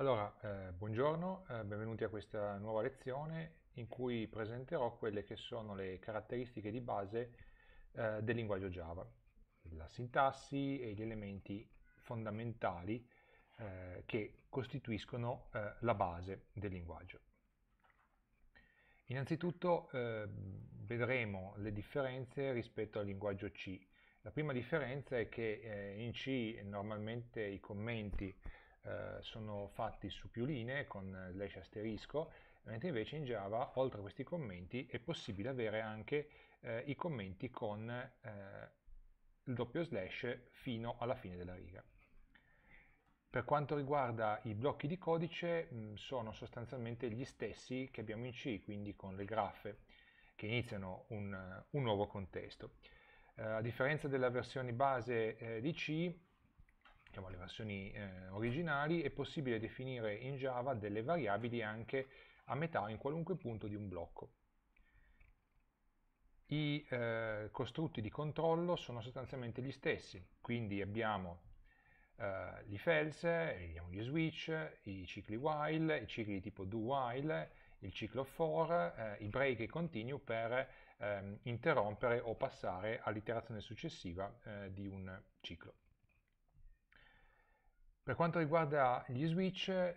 Allora, eh, buongiorno, eh, benvenuti a questa nuova lezione in cui presenterò quelle che sono le caratteristiche di base eh, del linguaggio Java, la sintassi e gli elementi fondamentali eh, che costituiscono eh, la base del linguaggio. Innanzitutto eh, vedremo le differenze rispetto al linguaggio C. La prima differenza è che in C normalmente i commenti eh, sono fatti su più linee con slash asterisco, mentre invece in Java, oltre a questi commenti, è possibile avere anche eh, i commenti con eh, il doppio slash fino alla fine della riga. Per quanto riguarda i blocchi di codice, mh, mm, sono sostanzialmente gli stessi che abbiamo in C, quindi con le graffe che iniziano un, un nuovo contesto. Eh, a differenza della versione base eh, di C, diciamo, le versioni eh, originali, è possibile definire in Java delle variabili anche a metà in qualunque punto di un blocco. I eh, costrutti di controllo sono sostanzialmente gli stessi, quindi abbiamo eh, gli felse, abbiamo gli switch, i cicli while, i cicli di tipo do while, il ciclo for, eh, i break e continue per ehm, interrompere o passare all'iterazione successiva eh, di un ciclo. Per quanto riguarda gli switch, eh,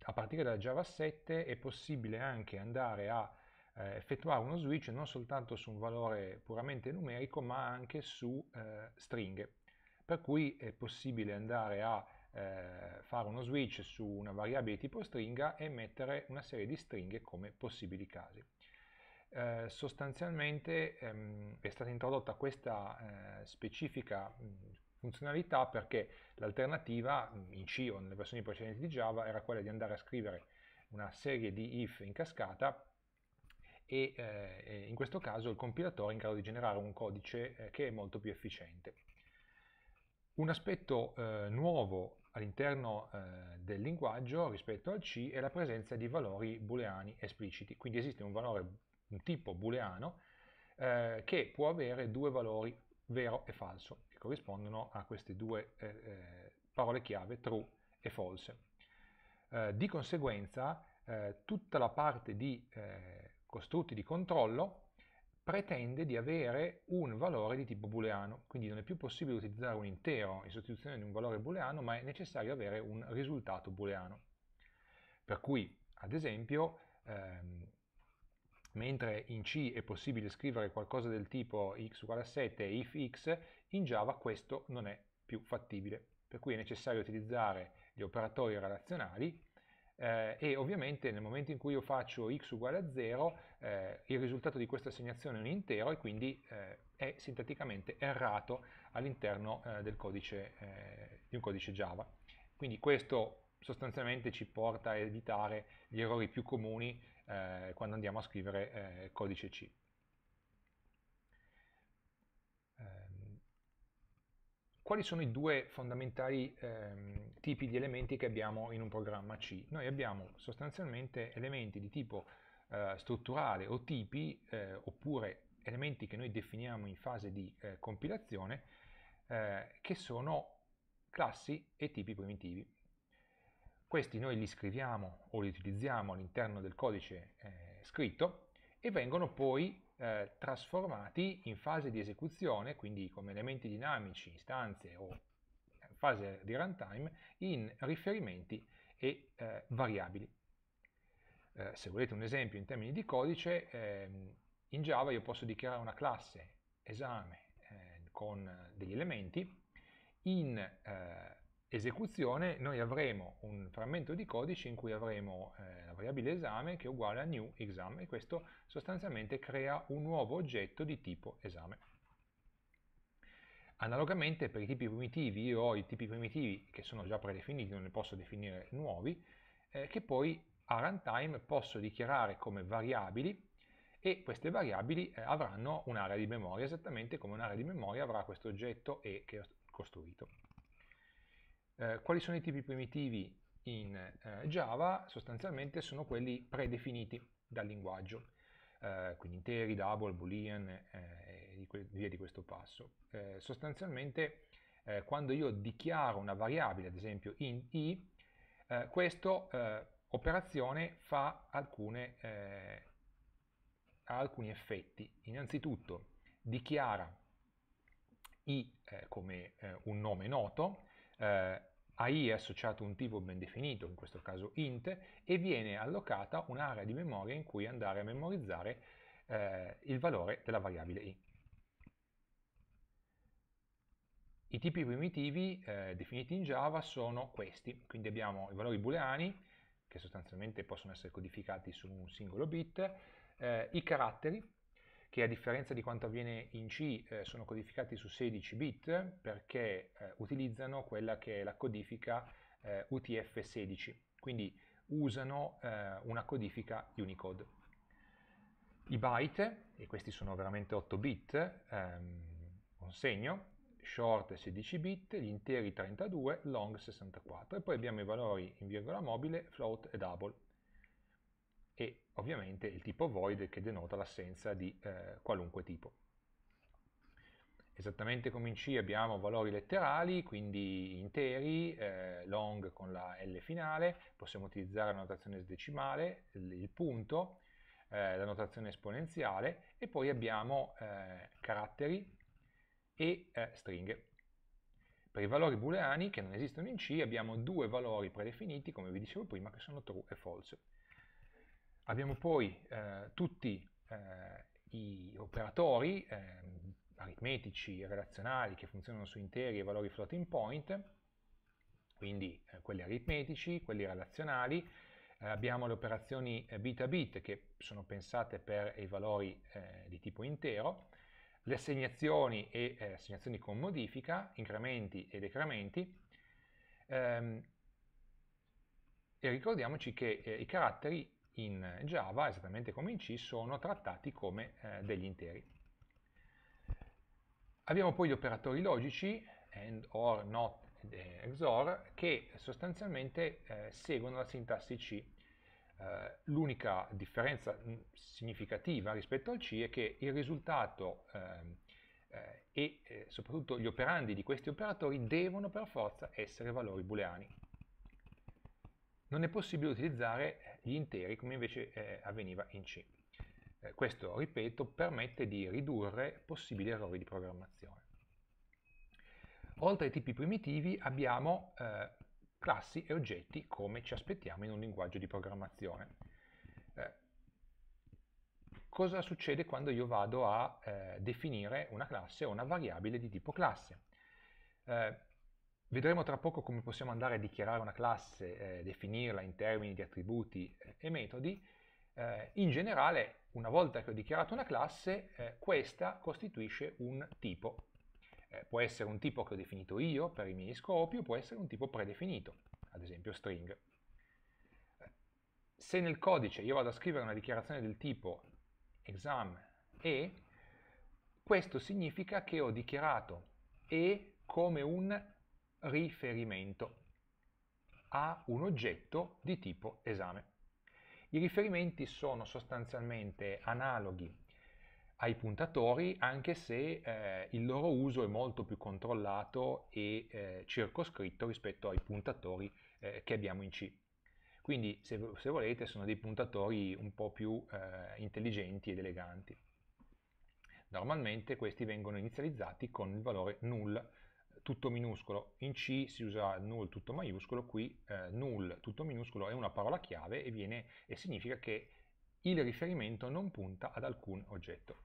a partire da Java 7 è possibile anche andare a eh, effettuare uno switch non soltanto su un valore puramente numerico, ma anche su eh, stringhe. Per cui è possibile andare a eh, fare uno switch su una variabile tipo stringa e mettere una serie di stringhe come possibili casi. Eh, sostanzialmente ehm, è stata introdotta questa eh, specifica mh, funzionalità perché l'alternativa mm, in C o nelle versioni precedenti di Java era quella di andare a scrivere una serie di if in cascata e eh, in questo caso il compilatore è in grado di generare un codice eh, che è molto più efficiente. Un aspetto eh, nuovo all'interno eh, del linguaggio rispetto al C è la presenza di valori booleani espliciti, quindi esiste un valore, un tipo booleano, eh, che può avere due valori, vero e falso corrispondono a queste due eh, eh, parole chiave true e false. Eh, di conseguenza eh, tutta la parte di eh, costrutti di controllo pretende di avere un valore di tipo booleano, quindi non è più possibile utilizzare un intero in sostituzione di un valore booleano, ma è necessario avere un risultato booleano. Per cui, ad esempio, ehm, mentre in C è possibile scrivere qualcosa del tipo x uguale a 7 if x, in Java questo non è più fattibile, per cui è necessario utilizzare gli operatori relazionali eh, e ovviamente nel momento in cui io faccio x uguale a 0 eh, il risultato di questa assegnazione è un intero e quindi eh, è sinteticamente errato all'interno eh, del codice eh, di un codice Java quindi questo sostanzialmente ci porta a evitare gli errori più comuni eh, quando andiamo a scrivere codice C Quali sono i due fondamentali ehm, tipi di elementi che abbiamo in un programma C? Noi abbiamo sostanzialmente elementi di tipo eh, strutturale o tipi, eh, oppure elementi che noi definiamo in fase di eh, compilazione, eh, che sono classi e tipi primitivi. Questi noi li scriviamo o li utilizziamo all'interno del codice eh, scritto e vengono poi eh, trasformati in fase di esecuzione, quindi come elementi dinamici, istanze o eh, fase di runtime, in riferimenti e eh, variabili. Eh, se volete un esempio in termini di codice, ehm, in Java io posso dichiarare una classe esame eh, con degli elementi, in eh, esecuzione noi avremo un frammento di codice in cui avremo eh, la variabile esame che è uguale a new exam e questo sostanzialmente crea un nuovo oggetto di tipo esame. Analogamente per i tipi primitivi, io ho i tipi primitivi che sono già predefiniti, non ne posso definire nuovi, eh, che poi a runtime posso dichiarare come variabili e queste variabili eh, avranno un'area di memoria, esattamente come un'area di memoria avrà questo oggetto E che ho costruito. Eh, quali sono i tipi primitivi in eh, Java? Sostanzialmente sono quelli predefiniti dal linguaggio, eh, quindi interi, double, boolean eh, e via di questo passo. Eh, sostanzialmente quando io dichiaro una variabile, ad esempio in i, eh, questa operazione fa alcune, ha alcuni effetti. Innanzitutto dichiara i come un nome noto, eh, i è associato un tipo ben definito, in questo caso int, e viene allocata un'area di memoria in cui andare a memorizzare eh, il valore della variabile i. I tipi primitivi eh, definiti in Java sono questi, quindi abbiamo i valori booleani, che sostanzialmente possono essere codificati su un singolo bit, eh, i caratteri, che a differenza di quanto avviene in C eh, sono codificati su 16 bit perché eh, utilizzano quella che è la codifica eh, UTF-16, quindi usano eh, una codifica Unicode. I byte, e questi sono veramente 8 bit, ehm, un segno, short 16 bit, gli interi 32, long 64 e poi abbiamo i valori in virgola mobile, float e double ovviamente il tipo void che denota l'assenza di eh, qualunque tipo. Esattamente come in C abbiamo valori letterali, quindi interi, eh, long con la L finale, possiamo utilizzare la notazione decimale, il punto, eh, la notazione esponenziale e poi abbiamo eh, caratteri e eh, stringhe. Per i valori booleani che non esistono in C abbiamo due valori predefiniti, come vi dicevo prima, che sono true e false. Abbiamo poi eh, tutti eh, gli operatori ehm, aritmetici, relazionali che funzionano su interi e valori floating point, quindi eh, quelli aritmetici, quelli relazionali, eh, abbiamo le operazioni eh, bit a bit che sono pensate per i valori eh, di tipo intero, le assegnazioni e eh, assegnazioni con modifica, incrementi e decrementi, ehm, e ricordiamoci che eh, i caratteri in Java, esattamente come in C, sono trattati come eh, mm. degli interi. Abbiamo poi gli operatori logici, AND, OR, NOT ed XOR, eh, che sostanzialmente eh, seguono la sintassi C. Eh, L'unica differenza mm, significativa rispetto al C è che il risultato ehm, eh, e eh, soprattutto gli operandi di questi operatori devono per forza essere valori booleani non è possibile utilizzare gli interi come invece eh, avveniva in C. Eh, questo, ripeto, permette di ridurre possibili errori di programmazione. Oltre ai tipi primitivi abbiamo eh, classi e oggetti come ci aspettiamo in un linguaggio di programmazione. Eh, cosa succede quando io vado a eh, definire una classe o una variabile di tipo classe? Eh, Vedremo tra poco come possiamo andare a dichiarare una classe, eh, definirla in termini di attributi eh, e metodi. Eh, in generale, una volta che ho dichiarato una classe, eh, questa costituisce un tipo. Eh, può essere un tipo che ho definito io per i miei scopi o può essere un tipo predefinito, ad esempio string. Eh, se nel codice io vado a scrivere una dichiarazione del tipo exam e, questo significa che ho dichiarato e come un riferimento a un oggetto di tipo esame. I riferimenti sono sostanzialmente analoghi ai puntatori anche se eh, il loro uso è molto più controllato e eh, circoscritto rispetto ai puntatori eh, che abbiamo in C. Quindi se, se, volete sono dei puntatori un po' più eh, intelligenti ed eleganti. Normalmente questi vengono inizializzati con il valore null tutto minuscolo, in C si usa null tutto maiuscolo, qui eh, null tutto minuscolo è una parola chiave e, viene, e significa che il riferimento non punta ad alcun oggetto.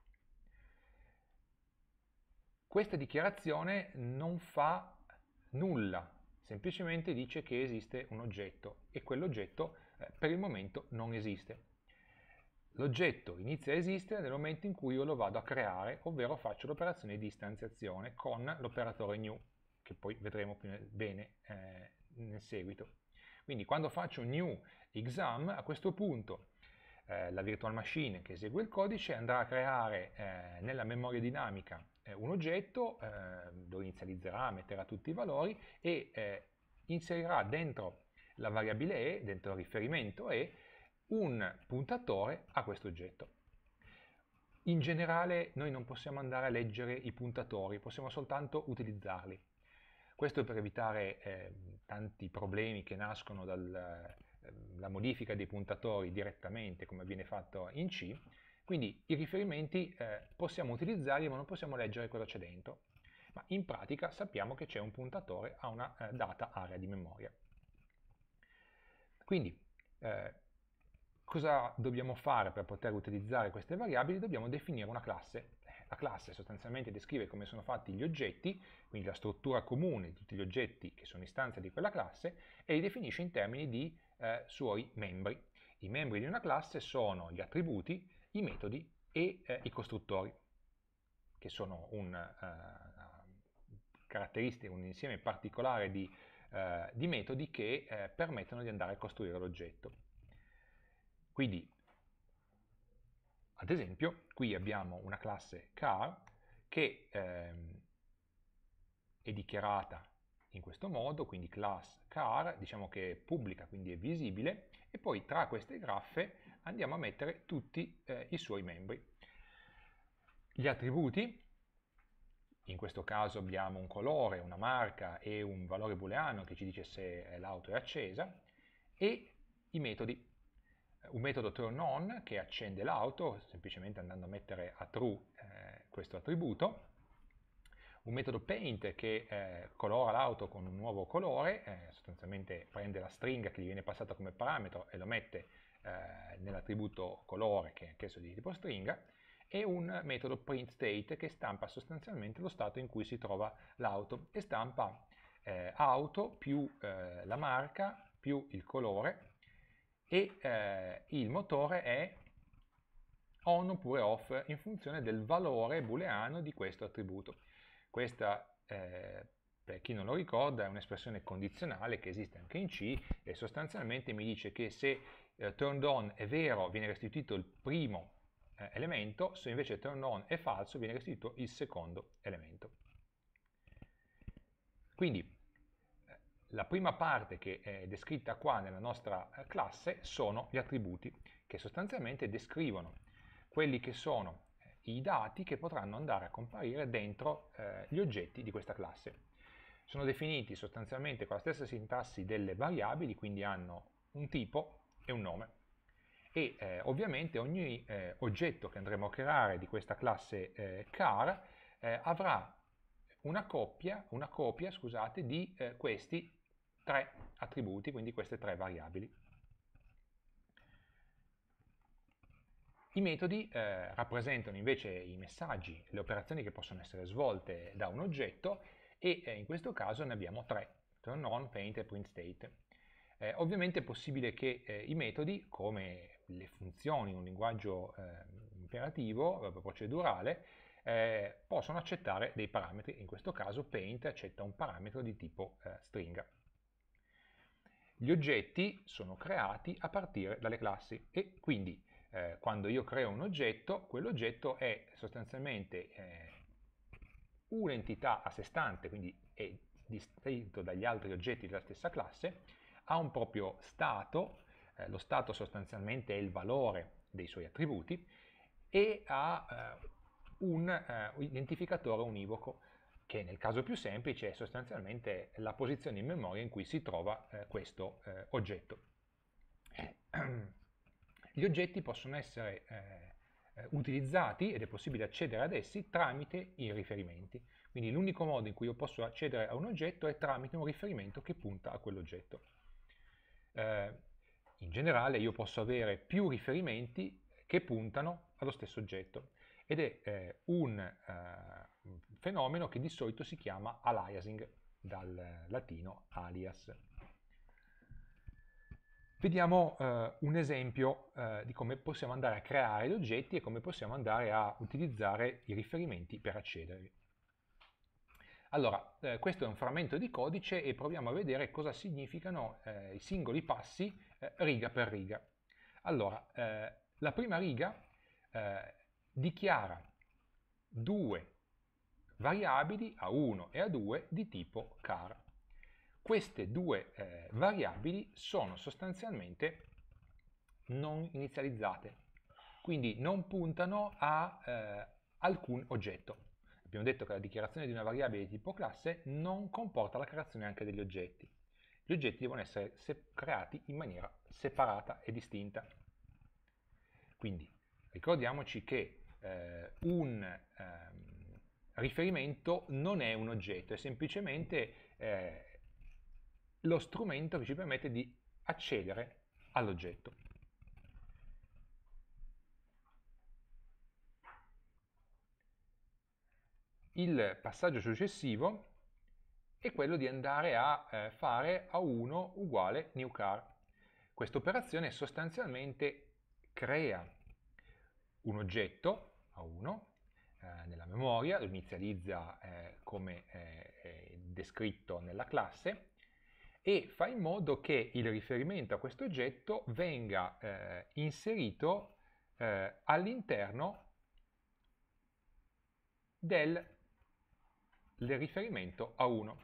Questa dichiarazione non fa nulla, semplicemente dice che esiste un oggetto e quell'oggetto eh, per il momento non esiste. L'oggetto inizia a esistere nel momento in cui io lo vado a creare, ovvero faccio l'operazione di istanziazione con l'operatore new, che poi vedremo più bene eh, nel seguito. Quindi quando faccio new exam, a questo punto eh, la virtual machine che esegue il codice andrà a creare eh, nella memoria dinamica eh, un oggetto, lo ehm, inizializzerà, metterà tutti i valori e eh, inserirà dentro la variabile e, dentro il riferimento e, un puntatore a questo oggetto. In generale noi non possiamo andare a leggere i puntatori, possiamo soltanto utilizzarli. Questo per evitare eh, tanti problemi che nascono dalla ehm, eh, modifica dei puntatori direttamente come viene fatto in C, quindi i riferimenti eh, possiamo utilizzarli ma non possiamo leggere cosa c'è dentro, ma in pratica sappiamo che c'è un puntatore a una eh, data area di memoria. Quindi, eh, cosa dobbiamo fare per poter utilizzare queste variabili? Dobbiamo definire una classe. La classe sostanzialmente descrive come sono fatti gli oggetti, quindi la struttura comune di tutti gli oggetti che sono istanze di quella classe, e li definisce in termini di eh, suoi membri. I membri di una classe sono gli attributi, i metodi e eh, i costruttori, che sono un, eh, un insieme particolare di, eh, di metodi che eh, permettono di andare a costruire l'oggetto. Quindi, ad esempio, qui abbiamo una classe car che ehm, è dichiarata in questo modo, quindi class car, diciamo che è pubblica, quindi è visibile, e poi tra queste graffe andiamo a mettere tutti eh, i suoi membri. Gli attributi, in questo caso abbiamo un colore, una marca e un valore booleano che ci dice se l'auto è accesa, e i metodi un metodo turn on che accende l'auto, semplicemente andando a mettere a true eh, questo attributo, un metodo paint che eh, colora l'auto con un nuovo colore, eh, sostanzialmente prende la stringa che gli viene passata come parametro e lo mette eh, nell'attributo colore che è anch'esso di tipo stringa, e un metodo print state che stampa sostanzialmente lo stato in cui si trova l'auto e stampa eh, auto più eh, la marca più il colore e eh, il motore è on oppure off in funzione del valore booleano di questo attributo. Questa, eh, per chi non lo ricorda, è un'espressione condizionale che esiste anche in C e sostanzialmente mi dice che se eh, turned on è vero viene restituito il primo eh, elemento, se invece turned on è falso viene restituito il secondo elemento. Quindi la prima parte che è descritta qua nella nostra eh, classe sono gli attributi che sostanzialmente descrivono quelli che sono eh, i dati che potranno andare a comparire dentro eh, gli oggetti di questa classe. Sono definiti sostanzialmente con la stessa sintassi delle variabili, quindi hanno un tipo e un nome. E eh, ovviamente ogni eh, oggetto che andremo a creare di questa classe eh, car avrà una, coppia, una copia scusate, di questi tre attributi, quindi queste tre variabili. I metodi eh, rappresentano invece i messaggi, le operazioni che possono essere svolte da un oggetto e eh, in questo caso ne abbiamo tre, turn on, paint e print state. Eh, ovviamente è possibile che eh, i metodi, come le funzioni in un linguaggio ehm, eh, imperativo, procedurale, possono accettare dei parametri, in questo caso paint accetta un parametro di tipo eh, stringa. Gli oggetti sono creati a partire dalle classi e quindi eh, quando io creo un oggetto, quell'oggetto è sostanzialmente eh, un'entità a sé stante, quindi è distinto dagli altri oggetti della stessa classe, ha un proprio stato, eh, lo stato sostanzialmente è il valore dei suoi attributi, e ha eh, eh, un identificatore univoco che nel caso più semplice è sostanzialmente la posizione in memoria in cui si trova eh, questo eh, oggetto. Gli oggetti possono essere eh, eh, utilizzati ed è possibile accedere ad essi tramite i riferimenti. Quindi l'unico modo in cui io posso accedere a un oggetto è tramite un riferimento che punta a quell'oggetto. Eh, in generale io posso avere più riferimenti che puntano allo stesso oggetto ed è eh, un fenomeno che di solito si chiama aliasing, dal latino alias. Vediamo eh, un esempio eh, di come possiamo andare a creare gli oggetti e come possiamo andare a utilizzare i riferimenti per accedervi. Allora, eh, questo è un frammento di codice e proviamo a vedere cosa significano eh, i singoli passi eh, riga per riga. Allora, eh, la prima riga dichiara due variabili A1 e A2 di tipo car. Queste due eh, variabili sono sostanzialmente non inizializzate, quindi non puntano a eh, alcun oggetto. Abbiamo detto che la dichiarazione di una variabile di tipo classe non comporta la creazione anche degli oggetti. Gli oggetti devono essere creati in maniera separata e distinta. Quindi ricordiamoci che eh, un, ehm, riferimento non è un oggetto, è semplicemente eh, lo strumento che ci permette di accedere all'oggetto. Il passaggio successivo è quello di andare a eh, fare A1 uguale new car. Questa operazione sostanzialmente crea un oggetto A1 eh, nella memoria, lo inizializza eh, come eh, descritto nella classe e fa in modo che il riferimento a questo oggetto venga eh, inserito all'interno del, del riferimento a 1.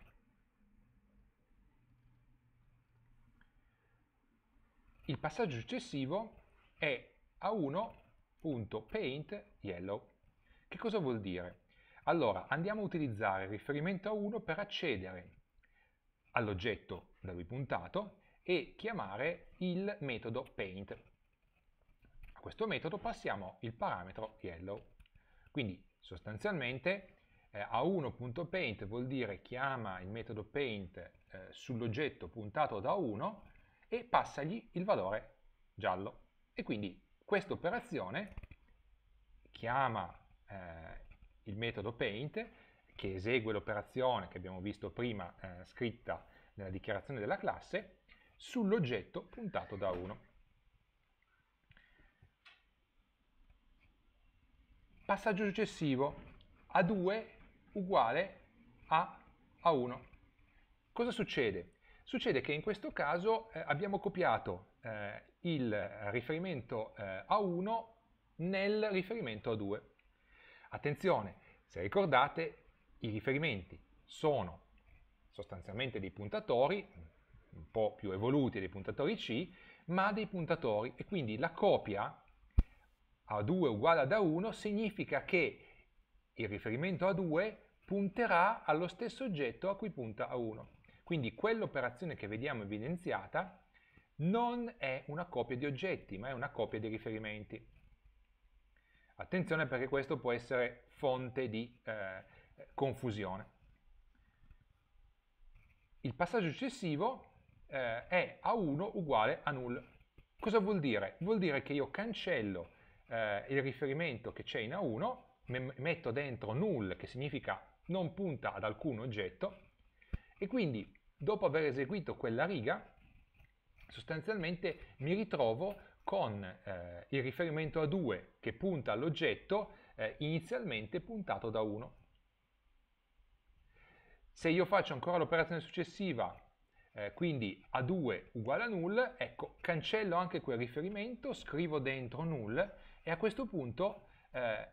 Il passaggio successivo è a 1paintyellow yellow. Che cosa vuol dire? Allora, andiamo a utilizzare il riferimento a 1 per accedere all'oggetto da lui puntato e chiamare il metodo paint. A questo metodo passiamo il parametro yellow. Quindi sostanzialmente eh, a1.paint vuol dire chiama il metodo paint eh, sull'oggetto puntato da 1 e passagli il valore giallo. E quindi questa operazione chiama eh, il metodo paint che esegue l'operazione che abbiamo visto prima eh, scritta nella dichiarazione della classe sull'oggetto puntato da 1. Passaggio successivo, A2 uguale a A1. Cosa succede? Succede che in questo caso eh, abbiamo copiato eh, il riferimento eh, A1 nel riferimento A2. Attenzione, se ricordate, i riferimenti sono sostanzialmente dei puntatori, un po' più evoluti dei puntatori C, ma dei puntatori, e quindi la copia A2 uguale ad A1 significa che il riferimento A2 punterà allo stesso oggetto a cui punta A1. Quindi quell'operazione che vediamo evidenziata non è una copia di oggetti, ma è una copia di riferimenti. Attenzione perché questo può essere fonte di eh, confusione. Il passaggio successivo eh, è A1 uguale a null. Cosa vuol dire? Vuol dire che io cancello eh, il riferimento che c'è in A1, metto dentro null che significa non punta ad alcun oggetto e quindi dopo aver eseguito quella riga sostanzialmente mi ritrovo con eh, il riferimento a 2 che punta all'oggetto eh, inizialmente puntato da 1. Se io faccio ancora l'operazione successiva, eh, quindi A2 uguale a null, ecco, cancello anche quel riferimento, scrivo dentro null e a questo punto eh,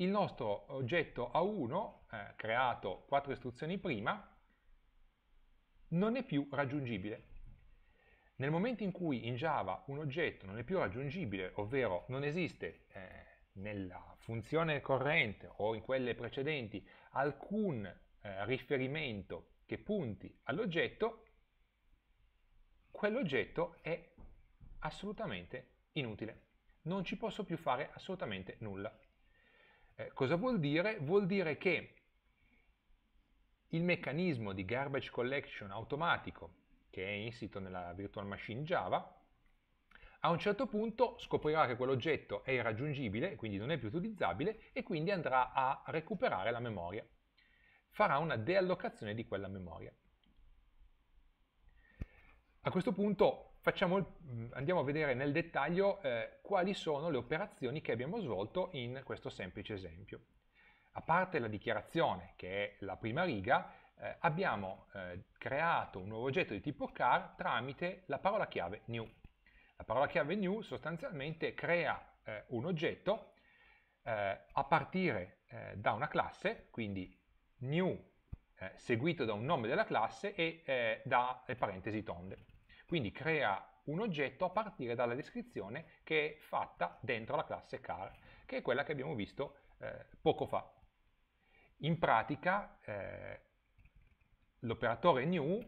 il nostro oggetto A1, eh, creato 4 istruzioni prima, non è più raggiungibile. Nel momento in cui in Java un oggetto non è più raggiungibile, ovvero non esiste eh, nella funzione corrente o in quelle precedenti alcun eh, riferimento che punti all'oggetto, quell'oggetto è assolutamente inutile. Non ci posso più fare assolutamente nulla. Eh, cosa vuol dire? Vuol dire che il meccanismo di garbage collection automatico che è insito nella virtual machine Java, a un certo punto scoprirà che quell'oggetto è irraggiungibile, quindi non è più utilizzabile, e quindi andrà a recuperare la memoria. Farà una deallocazione di quella memoria. A questo punto facciamo, andiamo a vedere nel dettaglio eh, quali sono le operazioni che abbiamo svolto in questo semplice esempio. A parte la dichiarazione, che è la prima riga, eh, abbiamo eh, creato un nuovo oggetto di tipo car tramite la parola chiave new. La parola chiave new sostanzialmente crea eh, un oggetto eh, a partire eh, da una classe, quindi new eh, seguito da un nome della classe e da le parentesi tonde. Quindi crea un oggetto a partire dalla descrizione che è fatta dentro la classe car, che è quella che abbiamo visto poco fa. In pratica eh, l'operatore new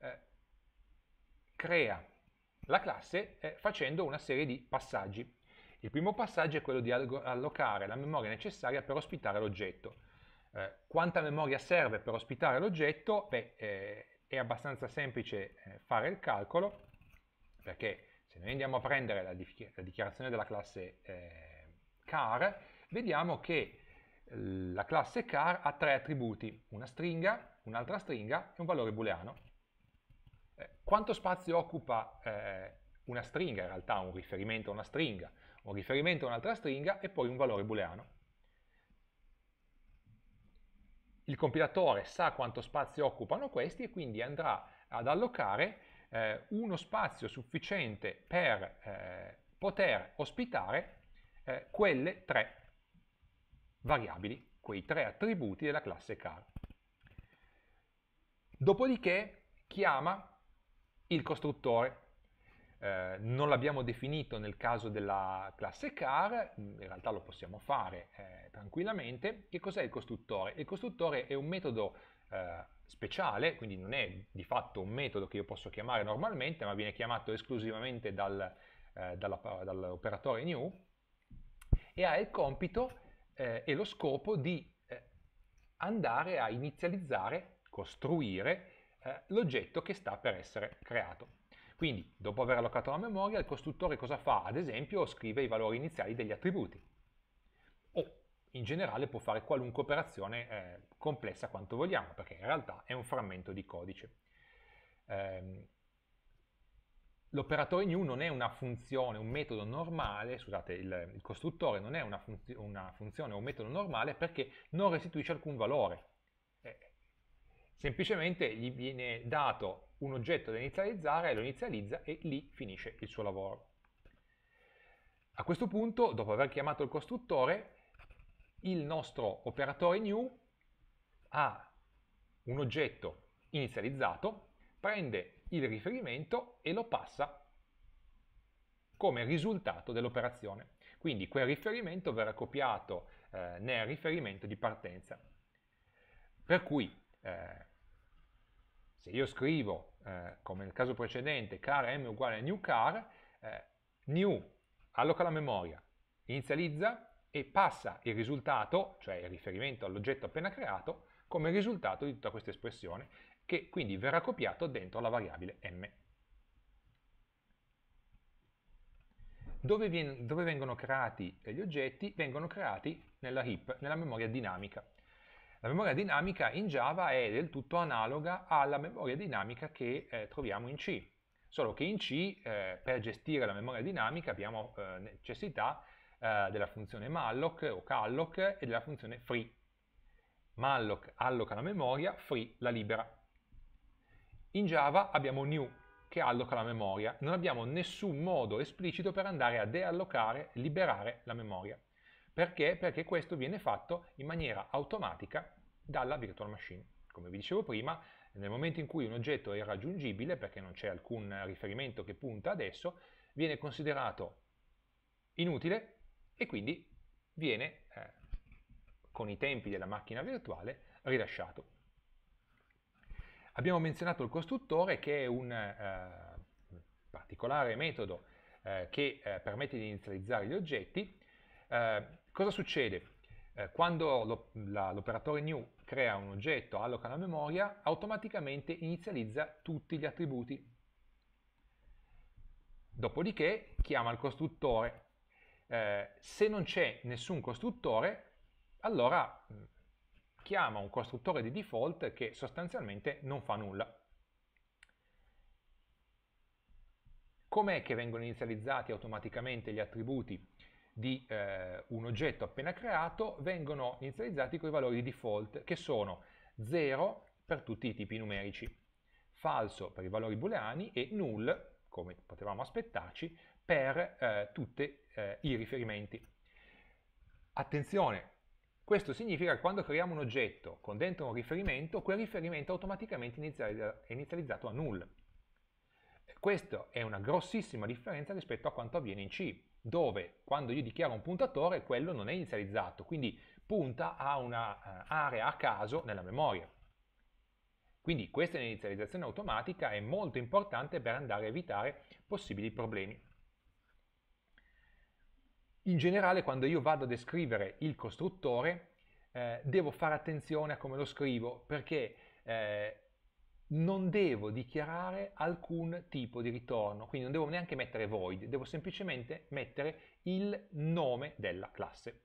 eh, crea la classe eh, facendo una serie di passaggi. Il primo passaggio è quello di allocare la memoria necessaria per ospitare l'oggetto. Eh, quanta memoria serve per ospitare l'oggetto? Beh, eh, è abbastanza semplice eh, fare il calcolo, perché se noi andiamo a prendere la, di la dichiarazione della classe eh, car, vediamo che la classe car ha tre attributi, una stringa, un'altra stringa e un valore booleano. Eh, quanto spazio occupa eh, una stringa, in realtà un riferimento a una stringa, un riferimento a un'altra stringa e poi un valore booleano. Il compilatore sa quanto spazio occupano questi e quindi andrà ad allocare eh, uno spazio sufficiente per eh, poter ospitare eh, quelle tre variabili, quei tre attributi della classe car. Dopodiché chiama il costruttore. Eh, non l'abbiamo definito nel caso della classe car, in realtà lo possiamo fare eh, tranquillamente. Che cos'è il costruttore? Il costruttore è un metodo eh, speciale, quindi non è di fatto un metodo che io posso chiamare normalmente, ma viene chiamato esclusivamente dal, eh, dall'operatore new e ha il compito eh, e lo scopo di eh, andare a inizializzare costruire eh, l'oggetto che sta per essere creato. Quindi, dopo aver allocato la memoria, il costruttore cosa fa? Ad esempio, scrive i valori iniziali degli attributi. O, in generale, può fare qualunque operazione eh, complessa quanto vogliamo, perché in realtà è un frammento di codice. Eh, L'operatore new non è una funzione, un metodo normale, scusate, il, il costruttore non è una, funzio, una funzione o un metodo normale perché non restituisce alcun valore, semplicemente gli viene dato un oggetto da inizializzare, lo inizializza e lì finisce il suo lavoro. A questo punto, dopo aver chiamato il costruttore, il nostro operatore new ha un oggetto inizializzato, prende il riferimento e lo passa come risultato dell'operazione. Quindi quel riferimento verrà copiato eh, nel riferimento di partenza. Per cui eh, se io scrivo, eh, come nel caso precedente, car m uguale a new car, eh, new alloca la memoria, inizializza e passa il risultato, cioè il riferimento all'oggetto appena creato, come risultato di tutta questa espressione, che quindi verrà copiato dentro la variabile m. Dove, viene, dove vengono creati gli oggetti? Vengono creati nella heap, nella memoria dinamica. La memoria dinamica in Java è del tutto analoga alla memoria dinamica che eh, troviamo in C, solo che in C eh, per gestire la memoria dinamica abbiamo eh, necessità eh, della funzione malloc o calloc e della funzione free. Malloc alloca la memoria, free la libera. In Java abbiamo new che alloca la memoria, non abbiamo nessun modo esplicito per andare a deallocare, liberare la memoria. Perché? Perché questo viene fatto in maniera automatica dalla virtual machine. Come vi dicevo prima, nel momento in cui un oggetto è raggiungibile, perché non c'è alcun riferimento che punta adesso, viene considerato inutile e quindi viene, eh, con i tempi della macchina virtuale, rilasciato. Abbiamo menzionato il costruttore che è un eh, particolare metodo eh, che eh, permette di inizializzare gli oggetti. Eh, Cosa succede? Eh, quando lo, la, l'operatore new crea un oggetto, alloca la memoria, automaticamente inizializza tutti gli attributi. Dopodiché chiama il costruttore. Eh, se non c'è nessun costruttore, allora mm, chiama un costruttore di default che sostanzialmente non fa nulla. Com'è che vengono inizializzati automaticamente gli attributi di eh, un oggetto appena creato vengono inizializzati con i valori default che sono 0 per tutti i tipi numerici, falso per i valori booleani e null, come potevamo aspettarci, per eh, tutti eh, i riferimenti. Attenzione, questo significa che quando creiamo un oggetto con dentro un riferimento, quel riferimento automaticamente è inizializzato a null. Questa è una grossissima differenza rispetto a quanto avviene in C, dove quando io dichiaro un puntatore quello non è inizializzato, quindi punta a un'area eh, uh, a caso nella memoria. Quindi questa inizializzazione automatica è molto importante per andare a evitare possibili problemi. In generale quando io vado a descrivere il costruttore eh, devo fare attenzione a come lo scrivo perché eh, non devo dichiarare alcun tipo di ritorno, quindi non devo neanche mettere void, devo semplicemente mettere il nome della classe.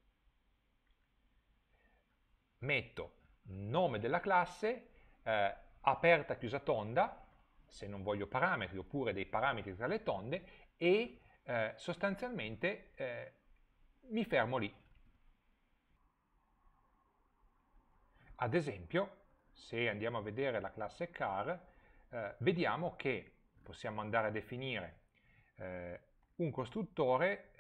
Metto nome della classe, eh, aperta chiusa tonda, se non voglio parametri oppure dei parametri tra le tonde, e eh, sostanzialmente eh, mi fermo lì. Ad esempio, se andiamo a vedere la classe car, eh, vediamo che possiamo andare a definire eh, un costruttore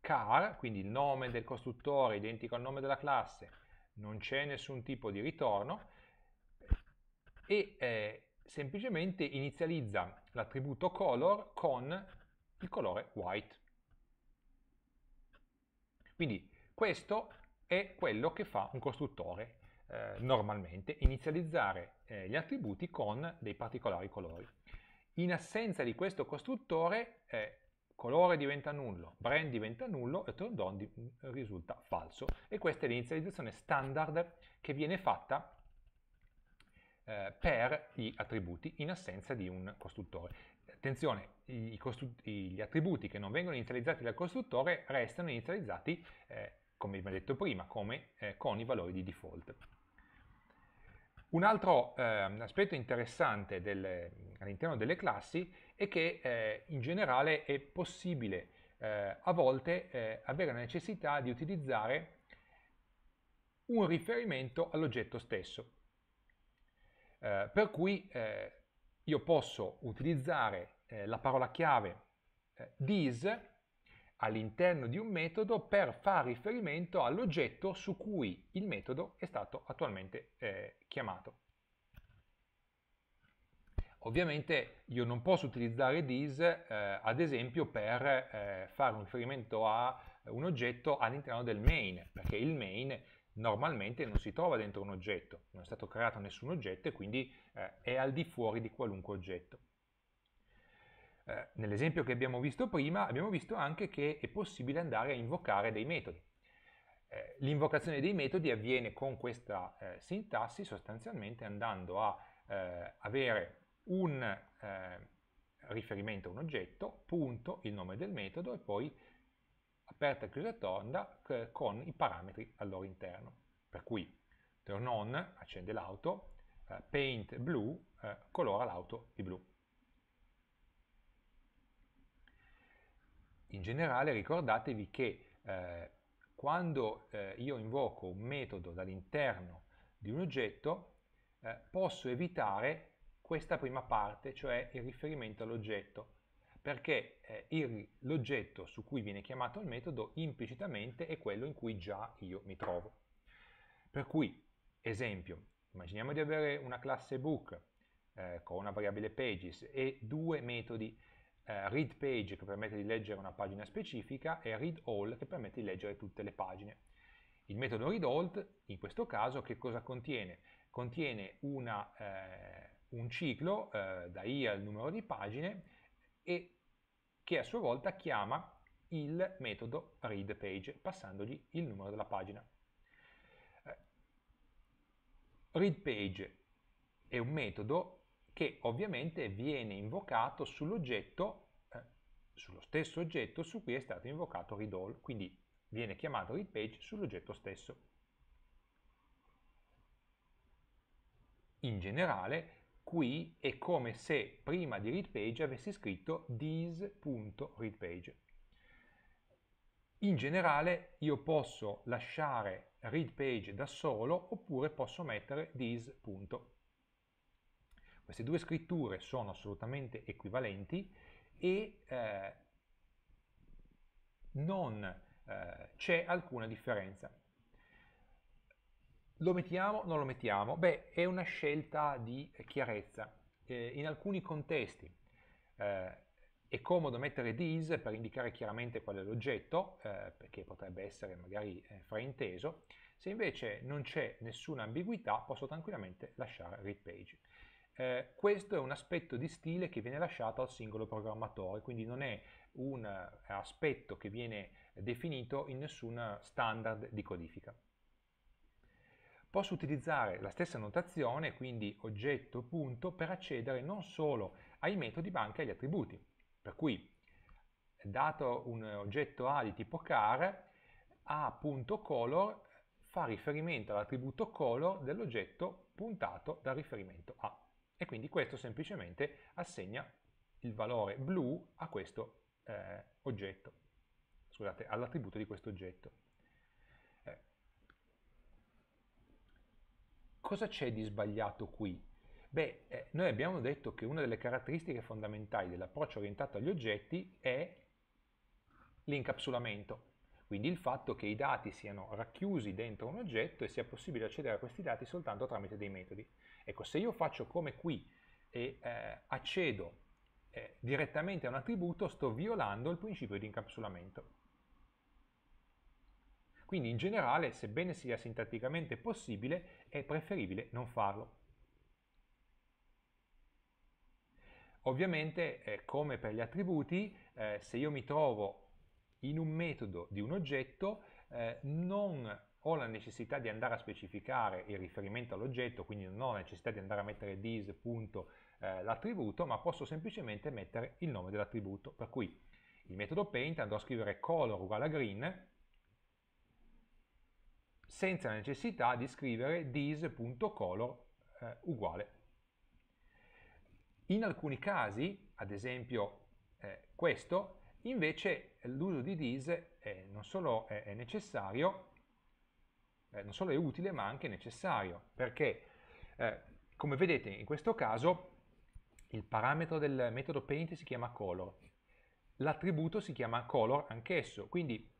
car, quindi il nome del costruttore identico al nome della classe, non c'è nessun tipo di ritorno, e eh, semplicemente inizializza l'attributo color con il colore white. Quindi questo è quello che fa un costruttore eh, normalmente, inizializzare eh, gli attributi con dei particolari colori. In assenza di questo costruttore, eh, colore diventa nullo, brand diventa nullo e turndown risulta falso. E questa è l'inizializzazione standard che viene fatta eh, per gli attributi in assenza di un costruttore. Attenzione, gli attributi che non vengono inizializzati dal costruttore restano inizializzati, eh, come vi ho detto prima, come, eh, con i valori di default. Un altro eh, aspetto interessante del, all'interno delle classi è che eh, in generale è possibile eh, a volte eh, avere la necessità di utilizzare un riferimento all'oggetto stesso. Eh, per cui eh, io posso utilizzare la parola chiave dis all'interno di un metodo per fare riferimento all'oggetto su cui il metodo è stato attualmente eh, chiamato. Ovviamente io non posso utilizzare this, eh, ad esempio, per eh, fare un riferimento a un oggetto all'interno del main, perché il main normalmente non si trova dentro un oggetto, non è stato creato nessun oggetto e quindi eh, è al di fuori di qualunque oggetto eh, nell'esempio che abbiamo visto prima abbiamo visto anche che è possibile andare a invocare dei metodi. Eh, L'invocazione dei metodi avviene con questa eh, sintassi sostanzialmente andando a eh, avere un eh, riferimento a un oggetto, punto, il nome del metodo e poi aperta e chiusa tonda eh, con i parametri al loro interno. Per cui turn on accende l'auto, paint blu colora l'auto di blu. In generale ricordatevi che eh, quando eh, io invoco un metodo dall'interno di un oggetto eh, posso evitare questa prima parte, cioè il riferimento all'oggetto, perché eh, l'oggetto su cui viene chiamato il metodo implicitamente è quello in cui già io mi trovo. Per cui, esempio, immaginiamo di avere una classe book eh, con una variabile pages e due metodi eh, read page che permette di leggere una pagina specifica e read all che permette di leggere tutte le pagine. Il metodo read all in questo caso che cosa contiene? Contiene una, eh, un ciclo eh, da i al numero di pagine e che a sua volta chiama il metodo read page passandogli il numero della pagina. Eh, read page è un metodo che ovviamente viene invocato sull'oggetto, eh, sullo stesso oggetto su cui è stato invocato readall, quindi viene chiamato read sull'oggetto stesso. In generale, qui è come se prima di read avessi scritto this.readPage. In generale io posso lasciare read da solo oppure posso mettere this.readpage. Queste due scritture sono assolutamente equivalenti e eh, non eh, c'è alcuna differenza. Lo mettiamo? o Non lo mettiamo? Beh, è una scelta di chiarezza. Eh, in alcuni contesti eh, è comodo mettere this per indicare chiaramente qual è l'oggetto, eh, perché potrebbe essere magari eh, frainteso. Se invece non c'è nessuna ambiguità, posso tranquillamente lasciare read page. Eh, questo è un aspetto di stile che viene lasciato al singolo programmatore, quindi non è un eh, aspetto che viene definito in nessun standard di codifica. Posso utilizzare la stessa notazione, quindi oggetto punto, per accedere non solo ai metodi ma anche agli attributi. Per cui, dato un oggetto A di tipo car, a.color fa riferimento all'attributo color dell'oggetto puntato dal riferimento A e quindi questo semplicemente assegna il valore blu a questo eh, oggetto, scusate, all'attributo di questo oggetto. Eh. Cosa c'è di sbagliato qui? Beh, eh, noi abbiamo detto che una delle caratteristiche fondamentali dell'approccio orientato agli oggetti è l'incapsulamento, quindi il fatto che i dati siano racchiusi dentro un oggetto e sia possibile accedere a questi dati soltanto tramite dei metodi. Ecco, se io faccio come qui e eh, accedo eh, direttamente a un attributo, sto violando il principio di incapsulamento. Quindi in generale, sebbene sia sintatticamente possibile, è preferibile non farlo. Ovviamente, eh, come per gli attributi, eh, se io mi trovo in un metodo di un oggetto, eh, non ho la necessità di andare a specificare il riferimento all'oggetto, quindi non ho la necessità di andare a mettere this.l'attributo, eh, ma posso semplicemente mettere il nome dell'attributo. Per cui il metodo paint andrò a scrivere color uguale a green senza la necessità di scrivere this.color eh, uguale. In alcuni casi, ad esempio eh, questo, invece l'uso di this non solo è, è necessario, eh, non solo è utile ma anche necessario, perché eh, come vedete in questo caso il parametro del metodo paint si chiama color, l'attributo si chiama color anch'esso, quindi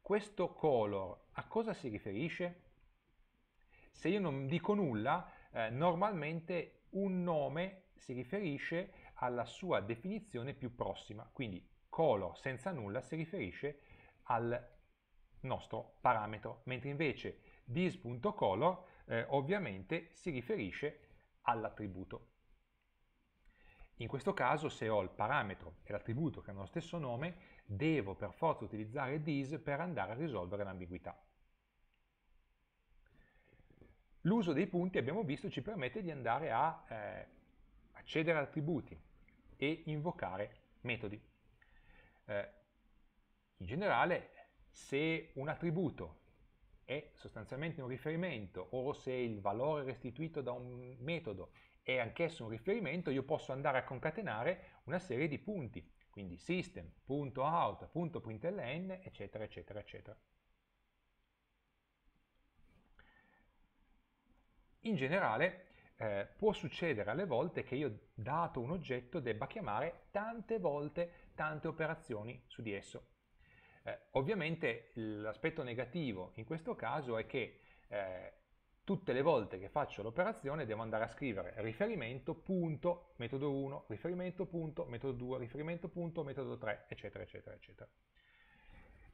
questo color a cosa si riferisce? Se io non dico nulla, eh, normalmente un nome si riferisce alla sua definizione più prossima, quindi color senza nulla si riferisce al nostro parametro, mentre invece this.color eh, ovviamente si riferisce all'attributo. In questo caso se ho il parametro e l'attributo che hanno lo stesso nome, devo per forza utilizzare this per andare a risolvere l'ambiguità. L'uso dei punti, abbiamo visto, ci permette di andare a eh, accedere ad attributi e invocare metodi. Eh, in generale se un attributo è sostanzialmente un riferimento o se il valore restituito da un metodo è anch'esso un riferimento, io posso andare a concatenare una serie di punti, quindi system.out.println, eccetera, eccetera, eccetera. In generale eh, può succedere alle volte che io, dato un oggetto, debba chiamare tante volte tante operazioni su di esso. Eh, ovviamente l'aspetto negativo in questo caso è che eh, tutte le volte che faccio l'operazione devo andare a scrivere riferimento punto metodo 1, riferimento punto metodo 2, riferimento punto metodo 3, eccetera, eccetera, eccetera.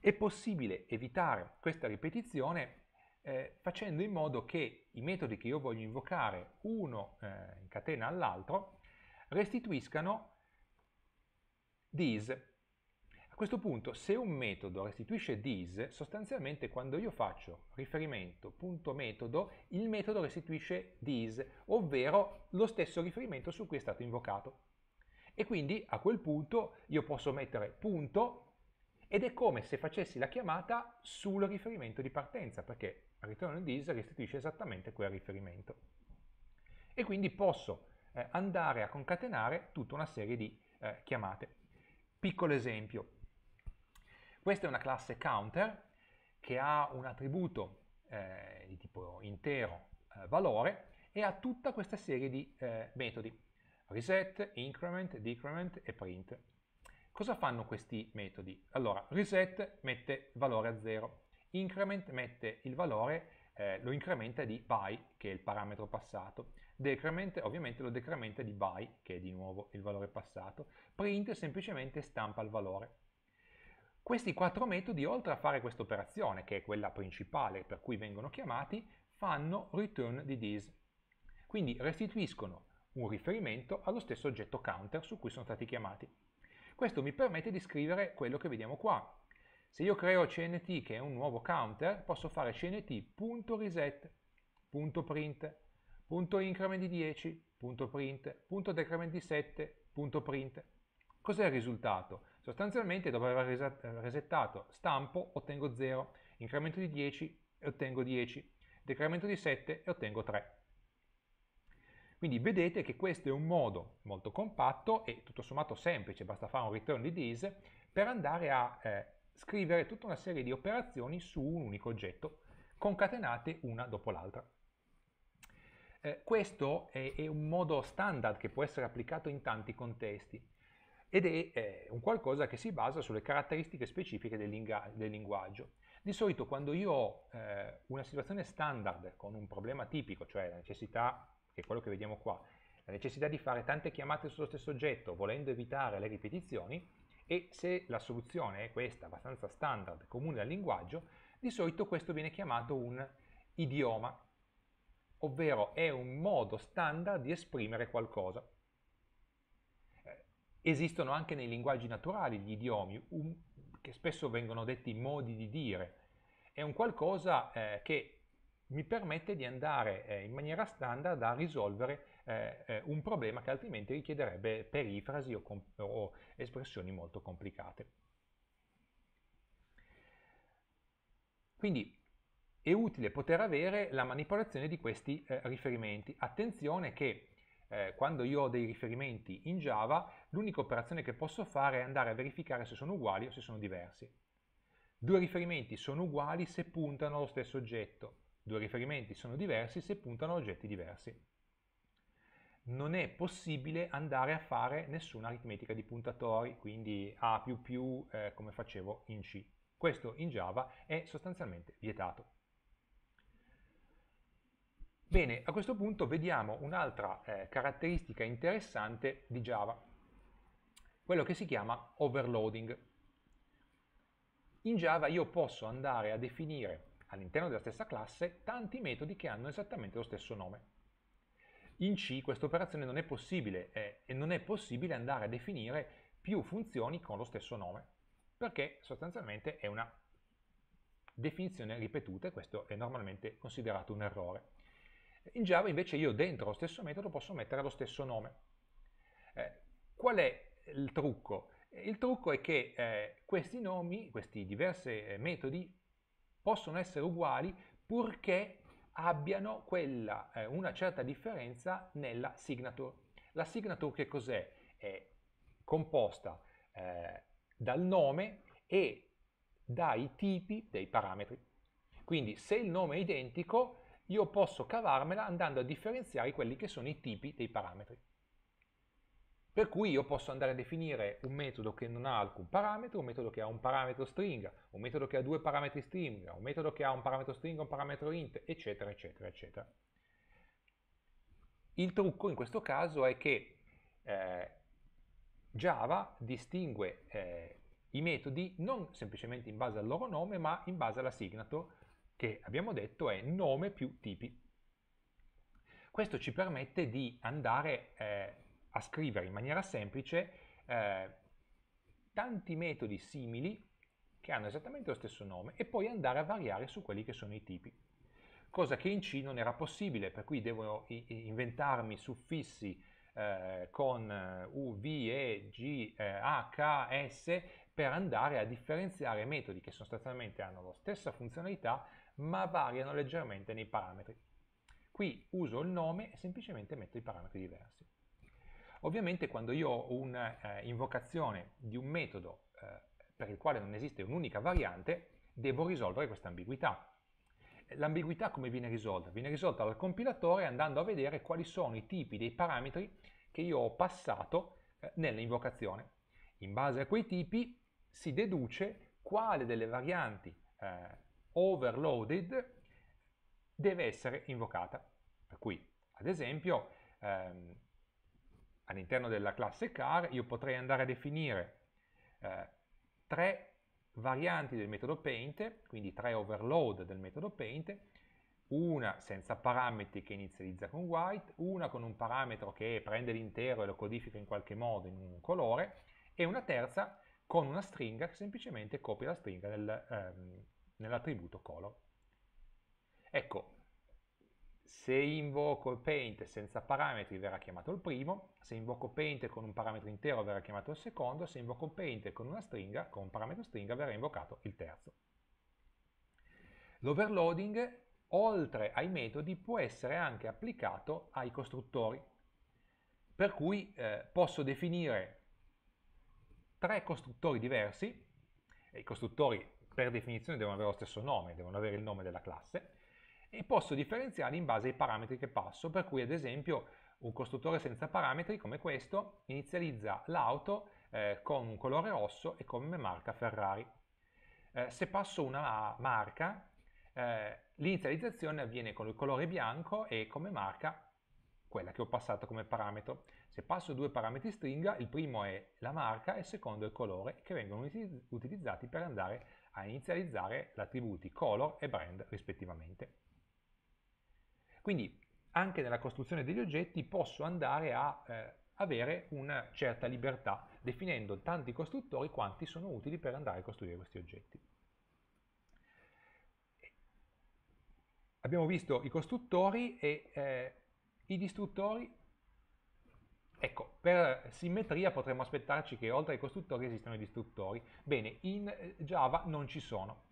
È possibile evitare questa ripetizione eh, facendo in modo che i metodi che io voglio invocare uno eh, in catena all'altro restituiscano these a questo punto, se un metodo restituisce this, sostanzialmente quando io faccio riferimento.metodo, il metodo restituisce this, ovvero lo stesso riferimento su cui è stato invocato. E quindi a quel punto io posso mettere punto ed è come se facessi la chiamata sul riferimento di partenza, perché return this restituisce esattamente quel riferimento. E quindi posso eh, andare a concatenare tutta una serie di eh, chiamate. Piccolo esempio, questa è una classe counter che ha un attributo eh, di tipo intero eh, valore e ha tutta questa serie di eh, metodi reset, increment, decrement e print. Cosa fanno questi metodi? Allora, reset mette valore a 0, increment mette il valore, eh, lo incrementa di by, che è il parametro passato, decrement ovviamente lo decrementa di by, che è di nuovo il valore passato, print semplicemente stampa il valore. Questi quattro metodi, oltre a fare questa operazione, che è quella principale per cui vengono chiamati, fanno return di this, quindi restituiscono un riferimento allo stesso oggetto counter su cui sono stati chiamati. Questo mi permette di scrivere quello che vediamo qua. Se io creo cnt che è un nuovo counter, posso fare cnt.reset.print.increment punto print, di 10, di 7, Cos'è il risultato? Sostanzialmente dopo aver resettato stampo ottengo 0, incremento di 10 e ottengo 10, decremento di 7 e ottengo 3. Quindi vedete che questo è un modo molto compatto e tutto sommato semplice, basta fare un return di this, per andare a eh, scrivere tutta una serie di operazioni su un unico oggetto, concatenate una dopo l'altra. Eh, questo è, è un modo standard che può essere applicato in tanti contesti ed è, eh, un qualcosa che si basa sulle caratteristiche specifiche del, linga- del linguaggio. Di solito quando io ho eh, una situazione standard con un problema tipico, cioè la necessità, che è quello che vediamo qua, la necessità di fare tante chiamate sullo stesso oggetto, volendo evitare le ripetizioni, e se la soluzione è questa, abbastanza standard, comune al linguaggio, di solito questo viene chiamato un idioma, ovvero è un modo standard di esprimere qualcosa. Esistono anche nei linguaggi naturali gli idiomi, un, um, che spesso vengono detti modi di dire. È un qualcosa eh, che mi permette di andare eh, in maniera standard a risolvere eh, eh un problema che altrimenti richiederebbe perifrasi o, o espressioni molto complicate. Quindi è utile poter avere la manipolazione di questi eh, riferimenti. Attenzione che eh, quando io ho dei riferimenti in Java l'unica operazione che posso fare è andare a verificare se sono uguali o se sono diversi. Due riferimenti sono uguali se puntano allo stesso oggetto, due riferimenti sono diversi se puntano a oggetti diversi. Non è possibile andare a fare nessuna aritmetica di puntatori, quindi A++ eh, come facevo in C. Questo in Java è sostanzialmente vietato. Bene, a questo punto vediamo un'altra eh, caratteristica interessante di Java quello che si chiama overloading. In Java io posso andare a definire all'interno della stessa classe tanti metodi che hanno esattamente lo stesso nome. In C questa operazione non è possibile eh, e non è possibile andare a definire più funzioni con lo stesso nome, perché sostanzialmente è una definizione ripetuta e questo è normalmente considerato un errore. In Java invece io dentro lo stesso metodo posso mettere lo stesso nome. Eh, qual è il trucco? Il trucco è che eh, questi nomi, questi diversi eh, metodi, possono essere uguali purché abbiano quella, eh, una certa differenza nella signature. La signature che cos'è? È composta eh, dal nome e dai tipi dei parametri. Quindi se il nome è identico, io posso cavarmela andando a differenziare quelli che sono i tipi dei parametri. Per cui io posso andare a definire un metodo che non ha alcun parametro, un metodo che ha un parametro stringa, un metodo che ha due parametri stringa, un metodo che ha un parametro stringa, un parametro int, eccetera, eccetera, eccetera. Il trucco in questo caso è che eh, Java distingue eh, i metodi non semplicemente in base al loro nome, ma in base alla signature, che abbiamo detto è nome più tipi. Questo ci permette di andare... Eh, a scrivere in maniera semplice eh, tanti metodi simili che hanno esattamente lo stesso nome e poi andare a variare su quelli che sono i tipi. Cosa che in C non era possibile, per cui devo inventarmi suffissi eh, con eh, U, V, E, G, eh, A, S per andare a differenziare metodi che sostanzialmente hanno la stessa funzionalità ma variano leggermente nei parametri. Qui uso il nome e semplicemente metto i parametri diversi. Ovviamente quando io ho un'invocazione eh, di un metodo eh, per il quale non esiste un'unica variante, devo risolvere questa ambiguità. L'ambiguità come viene risolta? Viene risolta dal compilatore andando a vedere quali sono i tipi dei parametri che io ho passato eh, nell'invocazione. In base a quei tipi si deduce quale delle varianti eh, overloaded deve essere invocata. Per cui, ad esempio, ehm, all'interno della classe car io potrei andare a definire eh, tre varianti del metodo paint, quindi tre overload del metodo paint, una senza parametri che inizializza con white, una con un parametro che prende l'intero e lo codifica in qualche modo in un colore, e una terza con una stringa che semplicemente copia la stringa nel, ehm, nell'attributo color. Ecco, se invoco paint senza parametri verrà chiamato il primo, se invoco paint con un parametro intero verrà chiamato il secondo, se invoco paint con una stringa, con un parametro stringa verrà invocato il terzo. L'overloading, oltre ai metodi, può essere anche applicato ai costruttori, per cui eh, posso definire tre costruttori diversi, e i costruttori per definizione devono avere lo stesso nome, devono avere il nome della classe, e posso differenziarli in base ai parametri che passo, per cui ad esempio un costruttore senza parametri come questo inizializza l'auto eh, con un colore rosso e come marca Ferrari. Eh, se passo una marca, eh, l'inizializzazione avviene con il colore bianco e come marca quella che ho passato come parametro. Se passo due parametri stringa, il primo è la marca e il secondo è il colore, che vengono utilizzati per andare a inizializzare gli attributi color e brand rispettivamente. Quindi anche nella costruzione degli oggetti posso andare a eh, avere una certa libertà definendo tanti costruttori quanti sono utili per andare a costruire questi oggetti. Abbiamo visto i costruttori e eh, i distruttori. Ecco, per simmetria potremmo aspettarci che oltre ai costruttori esistano i distruttori. Bene, in eh, Java non ci sono,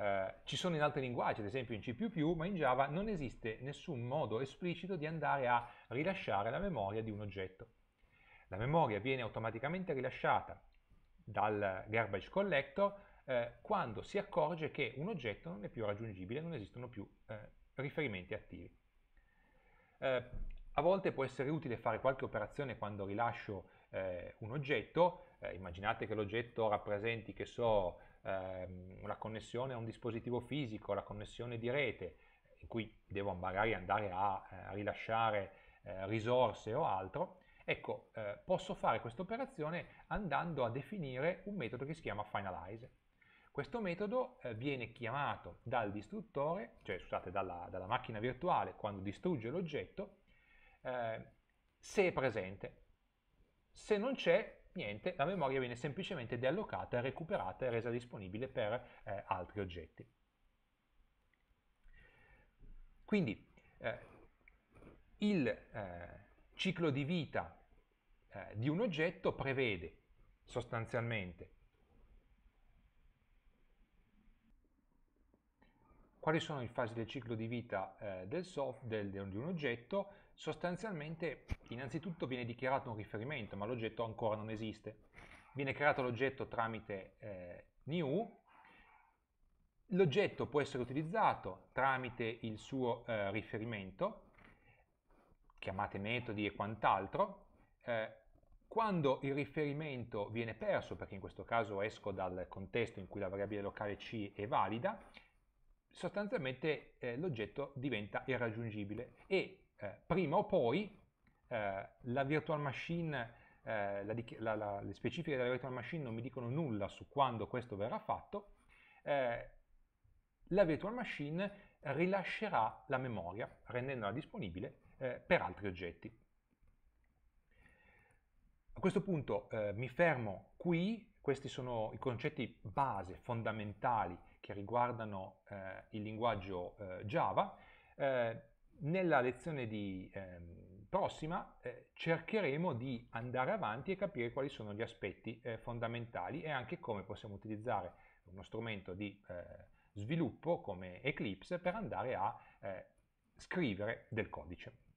eh, ci sono in altri linguaggi, ad esempio in C++, ma in Java non esiste nessun modo esplicito di andare a rilasciare la memoria di un oggetto. La memoria viene automaticamente rilasciata dal garbage collector eh, quando si accorge che un oggetto non è più raggiungibile, non esistono più eh, riferimenti attivi. Eh, a volte può essere utile fare qualche operazione quando rilascio eh, un oggetto, immaginate che l'oggetto rappresenti, che so, ehm, una connessione a un dispositivo fisico, la connessione di rete, in cui devo magari andare a eh, rilasciare eh, risorse o altro, ecco, eh, posso fare questa operazione andando a definire un metodo che si chiama finalize. Questo metodo eh, viene chiamato dal distruttore, cioè scusate, dalla, dalla macchina virtuale quando distrugge l'oggetto, eh, se è presente. Se non c'è, Niente, la memoria viene semplicemente deallocata, recuperata e resa disponibile per eh, altri oggetti. Quindi eh, il eh, ciclo di vita eh, di un oggetto prevede sostanzialmente quali sono le fasi del ciclo di vita eh, del soft, del, di un oggetto, Sostanzialmente, innanzitutto viene dichiarato un riferimento, ma l'oggetto ancora non esiste. Viene creato l'oggetto tramite eh, new, l'oggetto può essere utilizzato tramite il suo eh, riferimento, chiamate metodi e quant'altro, eh, quando il riferimento viene perso, perché in questo caso esco dal contesto in cui la variabile locale C è valida, sostanzialmente eh, l'oggetto diventa irraggiungibile e eh, prima o poi eh, la virtual machine, eh, la, la, la, le specifiche della virtual machine non mi dicono nulla su quando questo verrà fatto, eh, la virtual machine rilascerà la memoria, rendendola disponibile eh, per altri oggetti. A questo punto mi fermo qui, questi sono i concetti base, fondamentali, che riguardano il linguaggio Java nella lezione di, eh, prossima eh, cercheremo di andare avanti e capire quali sono gli aspetti eh, fondamentali e anche come possiamo utilizzare uno strumento di eh, sviluppo come Eclipse per andare a eh, scrivere del codice.